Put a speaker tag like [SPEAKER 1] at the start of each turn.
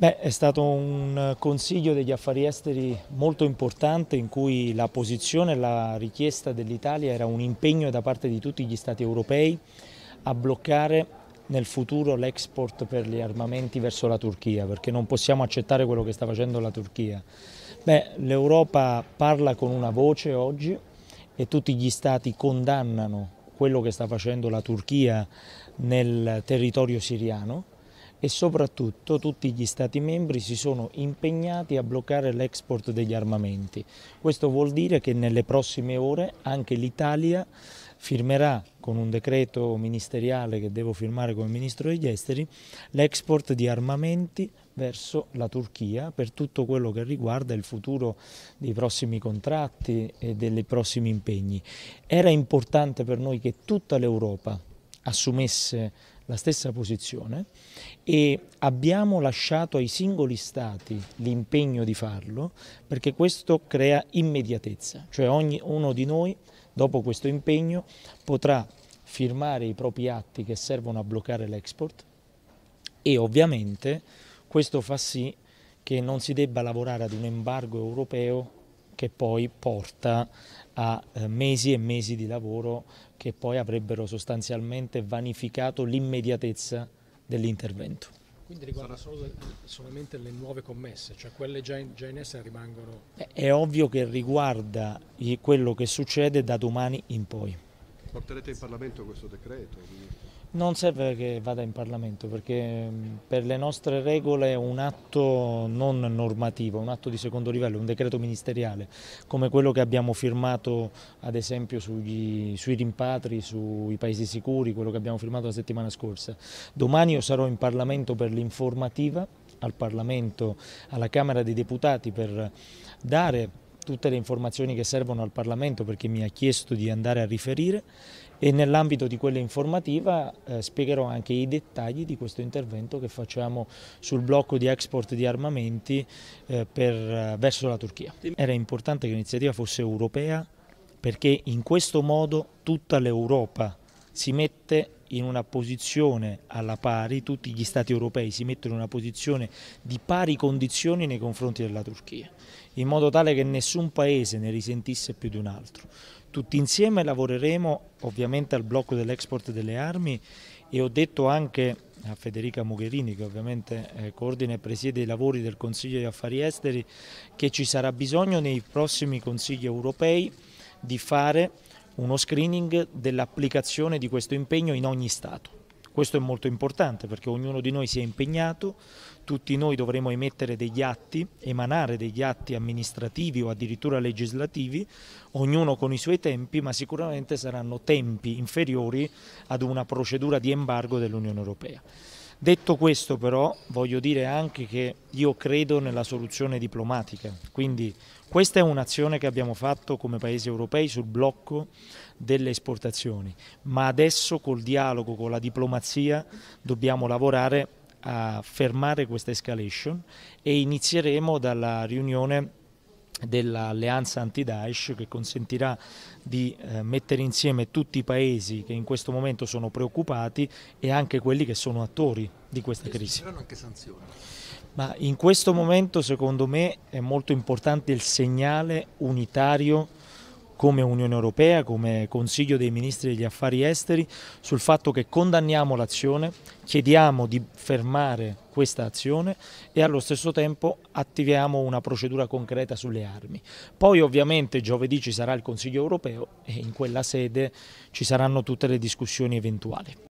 [SPEAKER 1] Beh, è stato un consiglio degli affari esteri molto importante in cui la posizione e la richiesta dell'Italia era un impegno da parte di tutti gli Stati europei a bloccare nel futuro l'export per gli armamenti verso la Turchia, perché non possiamo accettare quello che sta facendo la Turchia. Beh, l'Europa parla con una voce oggi e tutti gli Stati condannano quello che sta facendo la Turchia nel territorio siriano e soprattutto tutti gli Stati membri si sono impegnati a bloccare l'export degli armamenti. Questo vuol dire che nelle prossime ore anche l'Italia firmerà con un decreto ministeriale che devo firmare come Ministro degli Esteri l'export di armamenti verso la Turchia per tutto quello che riguarda il futuro dei prossimi contratti e dei prossimi impegni. Era importante per noi che tutta l'Europa assumesse la stessa posizione e abbiamo lasciato ai singoli stati l'impegno di farlo perché questo crea immediatezza, cioè ognuno di noi dopo questo impegno potrà firmare i propri atti che servono a bloccare l'export e ovviamente questo fa sì che non si debba lavorare ad un embargo europeo che poi porta a eh, mesi e mesi di lavoro che poi avrebbero sostanzialmente vanificato l'immediatezza dell'intervento. Quindi riguarda solo, solamente le nuove commesse, cioè quelle già in, già in essere rimangono... È ovvio che riguarda quello che succede da domani in poi. Porterete in Parlamento questo decreto? Quindi... Non serve che vada in Parlamento perché mm, per le nostre regole un atto non normativo, un atto di secondo livello, un decreto ministeriale come quello che abbiamo firmato ad esempio sugli, sui rimpatri, sui paesi sicuri, quello che abbiamo firmato la settimana scorsa. Domani io sarò in Parlamento per l'informativa al Parlamento, alla Camera dei Deputati per dare tutte le informazioni che servono al Parlamento perché mi ha chiesto di andare a riferire e nell'ambito di quella informativa eh, spiegherò anche i dettagli di questo intervento che facciamo sul blocco di export di armamenti eh, per, eh, verso la Turchia. Era importante che l'iniziativa fosse europea perché in questo modo tutta l'Europa si mette in una posizione alla pari, tutti gli stati europei si mettono in una posizione di pari condizioni nei confronti della Turchia, in modo tale che nessun paese ne risentisse più di un altro. Tutti insieme lavoreremo ovviamente al blocco dell'export delle armi e ho detto anche a Federica Mogherini che ovviamente eh, coordina e presiede i lavori del Consiglio di Affari Esteri che ci sarà bisogno nei prossimi consigli europei di fare uno screening dell'applicazione di questo impegno in ogni Stato. Questo è molto importante perché ognuno di noi si è impegnato, tutti noi dovremo emettere degli atti, emanare degli atti amministrativi o addirittura legislativi, ognuno con i suoi tempi, ma sicuramente saranno tempi inferiori ad una procedura di embargo dell'Unione Europea. Detto questo però voglio dire anche che io credo nella soluzione diplomatica, quindi questa è un'azione che abbiamo fatto come paesi europei sul blocco delle esportazioni, ma adesso col dialogo, con la diplomazia dobbiamo lavorare a fermare questa escalation e inizieremo dalla riunione dell'alleanza anti-Daesh che consentirà di eh, mettere insieme tutti i paesi che in questo momento sono preoccupati e anche quelli che sono attori di questa e crisi. Saranno anche sanzioni. Ma in questo momento secondo me è molto importante il segnale unitario come Unione Europea, come Consiglio dei Ministri degli Affari Esteri, sul fatto che condanniamo l'azione, chiediamo di fermare questa azione e allo stesso tempo attiviamo una procedura concreta sulle armi. Poi ovviamente giovedì ci sarà il Consiglio Europeo e in quella sede ci saranno tutte le discussioni eventuali.